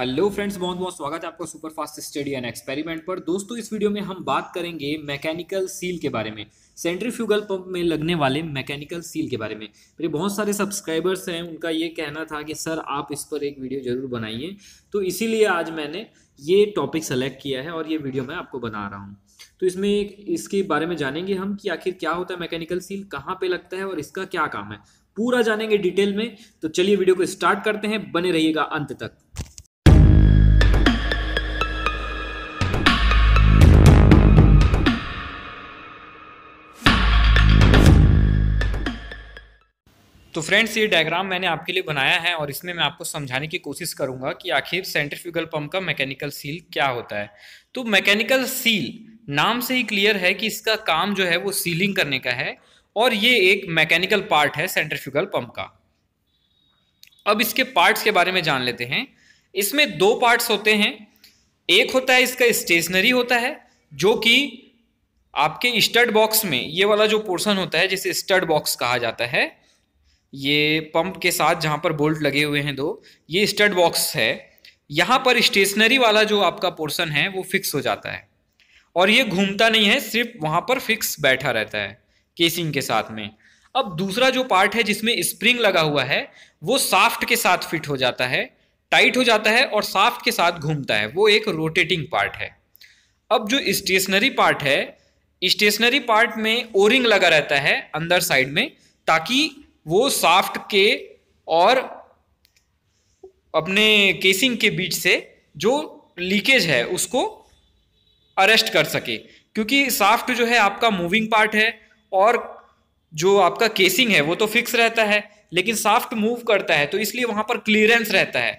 hello friends बहुत बहुत स्वागत है आपका super fast study and experiment पर दोस्तों इस वीडियो में हम बात करेंगे मैकेनिकल सील के बारे में सेंट्रीफ्यूगल पंप में लगने वाले मैकेनिकल सील के बारे में मेरे बहुत सारे सब्सक्राइबर्स हैं उनका ये कहना था कि सर आप इस पर एक वीडियो ज़रूर बनाइए तो इसीलिए आज मैंने ये टॉपिक सेलेक्ट किया है और ये वीडियो मैं आपको बना रहा हूँ तो इसमें इसके बारे में जानेंगे हम कि आखिर क्या होता है मैकेनिकल सील कहाँ पर लगता है और इसका क्या काम है पूरा जानेंगे डिटेल में तो चलिए वीडियो को स्टार्ट करते हैं बने रहिएगा अंत तक तो फ्रेंड्स ये डायग्राम मैंने आपके लिए बनाया है और इसमें मैं आपको समझाने की कोशिश करूंगा कि आखिर सेंट्रीफ्यूगल पंप का मैकेनिकल सील क्या होता है तो मैकेनिकल सील नाम से ही क्लियर है कि इसका काम जो है वो सीलिंग करने का है और ये एक मैकेनिकल पार्ट है सेंट्रीफ्यूगल पंप का अब इसके पार्ट्स के बारे में जान लेते हैं इसमें दो पार्ट्स होते हैं एक होता है इसका स्टेशनरी होता है जो कि आपके स्टड बॉक्स में ये वाला जो पोर्शन होता है जिसे स्टड बॉक्स कहा जाता है ये पंप के साथ जहाँ पर बोल्ट लगे हुए हैं दो ये स्टड बॉक्स है यहाँ पर स्टेशनरी वाला जो आपका पोर्सन है वो फिक्स हो जाता है और ये घूमता नहीं है सिर्फ वहाँ पर फिक्स बैठा रहता है केसिंग के साथ में अब दूसरा जो पार्ट है जिसमें स्प्रिंग लगा हुआ है वो साफ्ट के साथ फिट हो जाता है टाइट हो जाता है और साफ्ट के साथ घूमता है वो एक रोटेटिंग पार्ट है अब जो स्टेशनरी पार्ट है स्टेशनरी पार्ट में ओरिंग लगा रहता है अंदर साइड में ताकि वो साफ्ट के और अपने केसिंग के बीच से जो लीकेज है उसको अरेस्ट कर सके क्योंकि साफ्ट जो है आपका मूविंग पार्ट है और जो आपका केसिंग है वो तो फिक्स रहता है लेकिन साफ्ट मूव करता है तो इसलिए वहां पर क्लियरेंस रहता है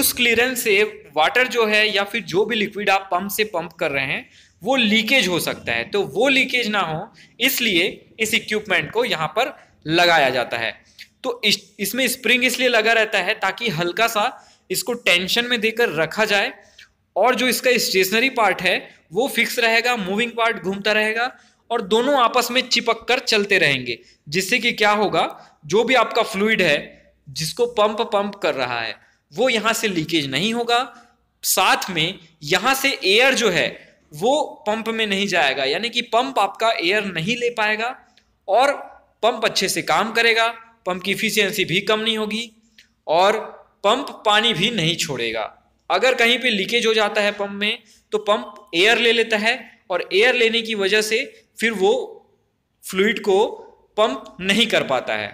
उस क्लियरेंस से वाटर जो है या फिर जो भी लिक्विड आप पंप से पंप कर रहे हैं वो लीकेज हो सकता है तो वो लीकेज ना हो इसलिए इस इक्विपमेंट को यहाँ पर लगाया जाता है तो इस, इसमें स्प्रिंग इसलिए लगा रहता है ताकि हल्का सा इसको टेंशन में देकर रखा जाए और जो इसका स्टेशनरी पार्ट है वो फिक्स रहेगा मूविंग पार्ट घूमता रहेगा और दोनों आपस में चिपक कर चलते रहेंगे जिससे कि क्या होगा जो भी आपका फ्लूड है जिसको पंप पंप कर रहा है वो यहाँ से लीकेज नहीं होगा साथ में यहाँ से एयर जो है वो पंप में नहीं जाएगा यानी कि पंप आपका एयर नहीं ले पाएगा और पंप अच्छे से काम करेगा पंप की इफिशियंसी भी कम नहीं होगी और पंप पानी भी नहीं छोड़ेगा अगर कहीं पे लीकेज हो जाता है पंप में तो पंप एयर ले लेता है और एयर लेने की वजह से फिर वो फ्लूड को पंप नहीं कर पाता है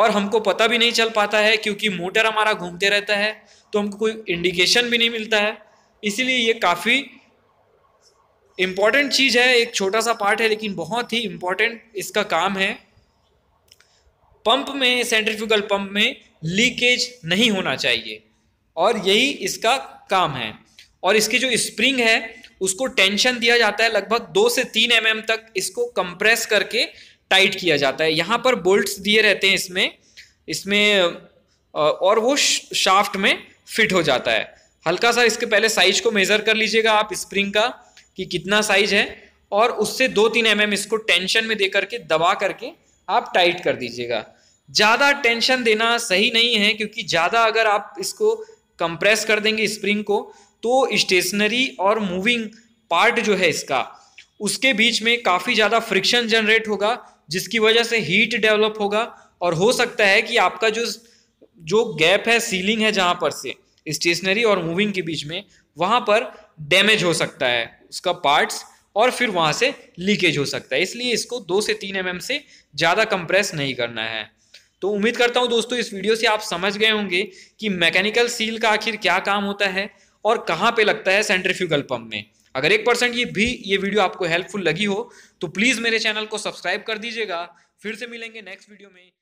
और हमको पता भी नहीं चल पाता है क्योंकि मोटर हमारा घूमते रहता है तो हमको कोई इंडिकेशन भी नहीं मिलता है इसीलिए ये काफ़ी इम्पॉर्टेंट चीज़ है एक छोटा सा पार्ट है लेकिन बहुत ही इम्पॉर्टेंट इसका काम है पंप में सेंट्रीफ्यूगल पंप में लीकेज नहीं होना चाहिए और यही इसका काम है और इसकी जो स्प्रिंग है उसको टेंशन दिया जाता है लगभग दो से तीन एम mm तक इसको कंप्रेस करके टाइट किया जाता है यहाँ पर बोल्ट्स दिए रहते हैं इसमें इसमें और वो शाफ्ट में फिट हो जाता है हल्का सा इसके पहले साइज को मेज़र कर लीजिएगा आप स्प्रिंग का कि कितना साइज है और उससे दो तीन एम mm इसको टेंशन में दे करके दबा करके आप टाइट कर दीजिएगा ज़्यादा टेंशन देना सही नहीं है क्योंकि ज़्यादा अगर आप इसको कंप्रेस कर देंगे स्प्रिंग को तो स्टेशनरी और मूविंग पार्ट जो है इसका उसके बीच में काफ़ी ज़्यादा फ्रिक्शन जनरेट होगा जिसकी वजह से हीट डेवलप होगा और हो सकता है कि आपका जो जो गैप है सीलिंग है जहाँ पर से स्टेशनरी और मूविंग के बीच में वहाँ पर डैमेज हो सकता है उसका पार्ट्स और फिर वहाँ से लीकेज हो सकता है इसलिए इसको दो से तीन एम mm से ज़्यादा कंप्रेस नहीं करना है तो उम्मीद करता हूँ दोस्तों इस वीडियो से आप समझ गए होंगे कि मैकेनिकल सील का आखिर क्या काम होता है और कहाँ पे लगता है सेंट्रीफ्यूगल पंप में अगर एक परसेंट ये भी ये वीडियो आपको हेल्पफुल लगी हो तो प्लीज़ मेरे चैनल को सब्सक्राइब कर दीजिएगा फिर से मिलेंगे नेक्स्ट वीडियो में